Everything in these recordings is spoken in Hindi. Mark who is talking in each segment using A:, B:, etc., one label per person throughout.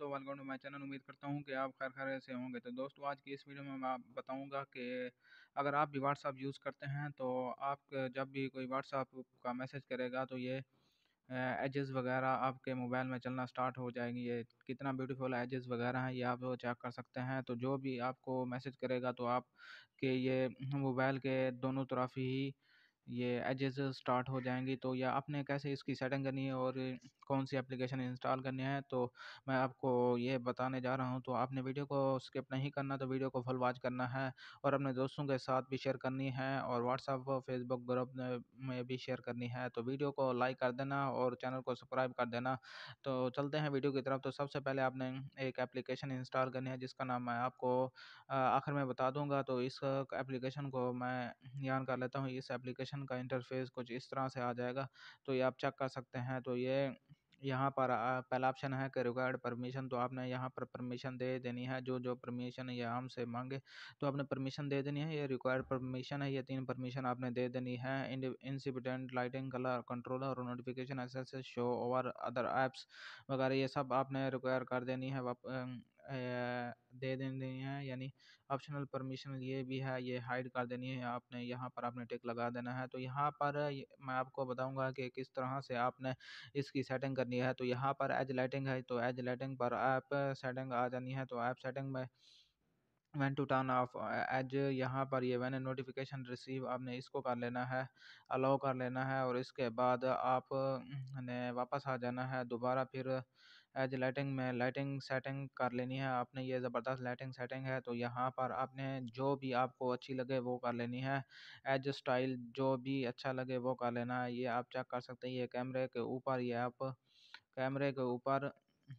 A: दोस्तों वेलकम टू माई चैनल उम्मीद करता हूँ कि आप खैर खैर से होंगे तो दोस्तों आज की इस वीडियो में मैं आप कि अगर आप भी व्हाट्सअप यूज़ करते हैं तो आप जब भी कोई व्हाट्सअप का मैसेज करेगा तो ये एजेस वगैरह आपके मोबाइल में चलना स्टार्ट हो जाएंगी ये कितना ब्यूटीफुल एजेस वगैरह हैं ये आप चेक कर सकते हैं तो जो भी आपको मैसेज करेगा तो आप के ये मोबाइल के दोनों तरफ ही ये एजेस स्टार्ट हो जाएंगी तो या आपने कैसे इसकी सेटिंग करनी है और कौन सी एप्लीकेशन इंस्टॉल करनी है तो मैं आपको ये बताने जा रहा हूँ तो आपने वीडियो को स्किप नहीं करना तो वीडियो को फुल वॉच करना है और अपने दोस्तों के साथ भी शेयर करनी है और व्हाट्सअप फेसबुक ग्रुप में भी शेयर करनी है तो वीडियो को लाइक कर देना और चैनल को सब्सक्राइब कर देना तो चलते हैं वीडियो की तरफ तो सबसे पहले आपने एक एप्लीकेशन इंस्टॉल करनी है जिसका नाम मैं आपको आखिर में बता दूँगा तो इस एप्लीकेशन को मैं यान कर लेता हूँ इस एप्लीकेशन एप्लीकेशन का इंटरफेस कुछ इस तरह से आ जाएगा तो ये आप चेक कर सकते हैं तो ये यहाँ पर पहला ऑप्शन है कि रिक्वायर्ड परमिशन तो आपने यहाँ पर परमिशन दे देनी है जो जो परमिशन ये आम से मांगे तो आपने परमिशन दे देनी है ये रिक्वायर्ड परमिशन है ये तीन परमिशन आपने दे देनी है इंसिपिडेंट लाइटिंग कलर कंट्रोलर और notification access show over other apps वगैरह ये सब आपने रिक्वायर कर देनी है दे देनी है यानी ऑप्शनल परमिशन ये भी है ये हाइड कर देनी है आपने यहाँ पर आपने टिक लगा देना है तो यहाँ पर मैं आपको बताऊंगा कि किस तरह से आपने इसकी सेटिंग करनी है तो यहाँ पर एज लाइटिंग है तो एज लाइटिंग पर ऐप सेटिंग आ जानी है तो ऐप सेटिंग में one two turn off edge यहाँ पर ये वैन नोटिफिकेशन रिसीव आपने इसको कर लेना है अलाउ कर लेना है और इसके बाद आप ने वापस आ जाना है दोबारा फिर एज लाइटिंग में लाइटिंग सेटिंग कर लेनी है आपने ये ज़बरदस्त लाइटिंग सेटिंग है तो यहाँ पर आपने जो भी आपको अच्छी लगे वो कर लेनी है एज स्टाइल जो भी अच्छा लगे वो कर लेना है ये आप चेक कर सकते हैं ये कैमरे के ऊपर ये आप कैमरे के ऊपर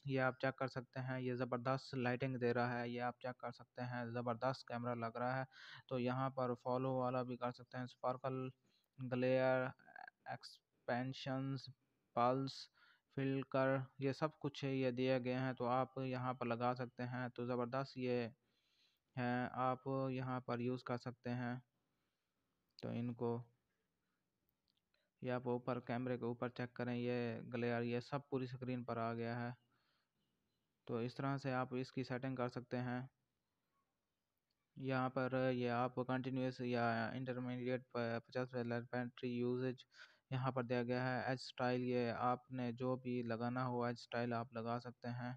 A: ये आप चेक कर सकते हैं ये जबरदस्त लाइटिंग दे रहा है ये आप चेक कर सकते हैं जबरदस्त कैमरा लग रहा है तो यहाँ पर फॉलो वाला भी कर सकते हैं sparkle glare expansions pulse filter ये सब कुछ ये दिए गए हैं तो आप यहाँ पर लगा सकते हैं तो ज़बरदस्त ये हैं आप यहाँ पर यूज़ कर सकते हैं तो इनको ये आप ऊपर कैमरे के ऊपर चेक करें ये ग्लेयर ये सब पूरी स्क्रीन पर आ गया है तो इस तरह से आप इसकी सेटिंग कर सकते हैं यहाँ पर ये आप कंटिन्यूस या इंटरमीडिएट पचास पेंट्री यूजेज यहाँ पर दिया गया है एच स्टाइल ये आपने जो भी लगाना हो एच स्टाइल आप लगा सकते हैं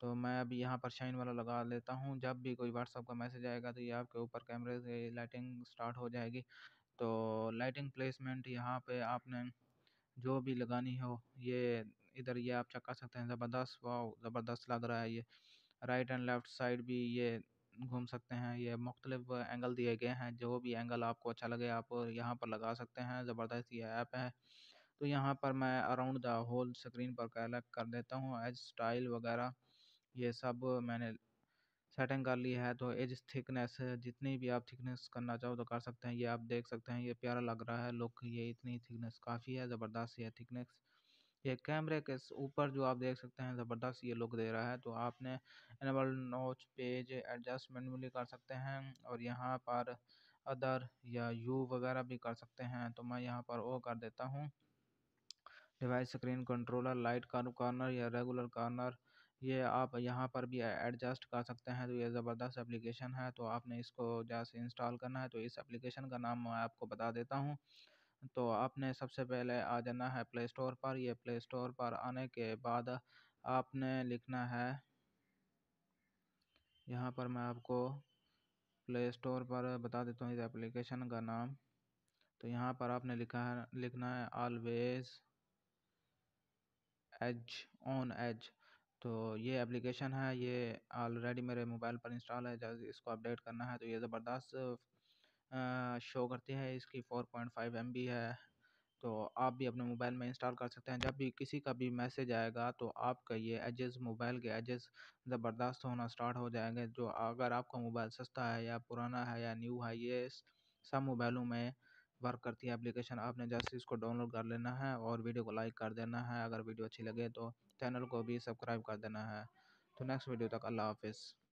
A: तो मैं अभी यहाँ पर शाइन वाला लगा लेता हूँ जब भी कोई व्हाट्सअप का मैसेज आएगा तो ये आपके ऊपर कैमरे से लाइटिंग स्टार्ट हो जाएगी तो लाइटिंग प्लेसमेंट यहाँ पे आपने जो भी लगानी हो ये इधर ये आप चेक कर सकते हैं ज़बरदस्त वाह ज़बरदस्त लग रहा है ये राइट एंड लेफ़्ट साइड भी ये घूम सकते हैं ये मुख्तलिफ एंगल दिए गए हैं जो भी एंगल आपको अच्छा लगे आप यहाँ पर लगा सकते हैं ज़बरदस्त ये ऐप है तो यहाँ पर मैं अराउंड द होल स्क्रीन पर कलेक्ट कर देता हूँ एज स्टाइल वगैरह ये सब मैंने सेटिंग कर ली है तो एज थिकनेस जितनी भी आप थिकनेस करना चाहो तो कर सकते हैं ये आप देख सकते हैं ये प्यारा लग रहा है लुक ये इतनी थिकनेस काफ़ी है ज़बरदस्त ये थिकनेस ये कैमरे के ऊपर जो आप देख सकते हैं ज़बरदस्त ये लुक दे रहा है तो आपने एनेबल नोच पेज एडजस्टमेंट भी कर सकते हैं और यहाँ पर अदर या यू वगैरह भी कर सकते हैं तो मैं यहाँ पर ओ कर देता हूँ device screen controller light corner या रेगुलर कॉर्नर ये आप यहाँ पर भी एडजस्ट कर सकते हैं तो ये ज़बरदस्त एप्लीकेशन है तो आपने इसको जैसे इंस्टॉल करना है तो इस एप्लीकेशन का नाम मैं आपको बता देता हूँ तो आपने सबसे पहले आ जाना है प्ले स्टोर पर ये प्ले स्टोर पर आने के बाद आपने लिखना है यहाँ पर मैं आपको प्ले स्टोर पर बता देता हूँ इस एप्लीकेशन का नाम तो यहाँ पर आपने लिखा है लिखना है ऑलवेज एज ऑन एज तो ये एप्लीकेशन है ये ऑलरेडी मेरे मोबाइल पर इंस्टॉल है जब इसको अपडेट करना है तो ये ज़बरदस्त शो करती है इसकी फ़ोर पॉइंट फाइव एम बी है तो आप भी अपने मोबाइल में इंस्टॉल कर सकते हैं जब भी किसी का भी मैसेज आएगा तो आपका ये एजेस मोबाइल के एजेस ज़बरदस्त होना स्टार्ट हो जाएंगे जो अगर आपका मोबाइल सस्ता है या पुराना है या न्यू है ये सब मोबाइलों में वर्क करती है एप्लीकेशन आपने जैसे इसको डाउनलोड कर लेना है और वीडियो को लाइक कर देना है अगर वीडियो अच्छी लगे तो चैनल को भी सब्सक्राइब कर देना है तो नेक्स्ट वीडियो तक अल्लाह हाफिज़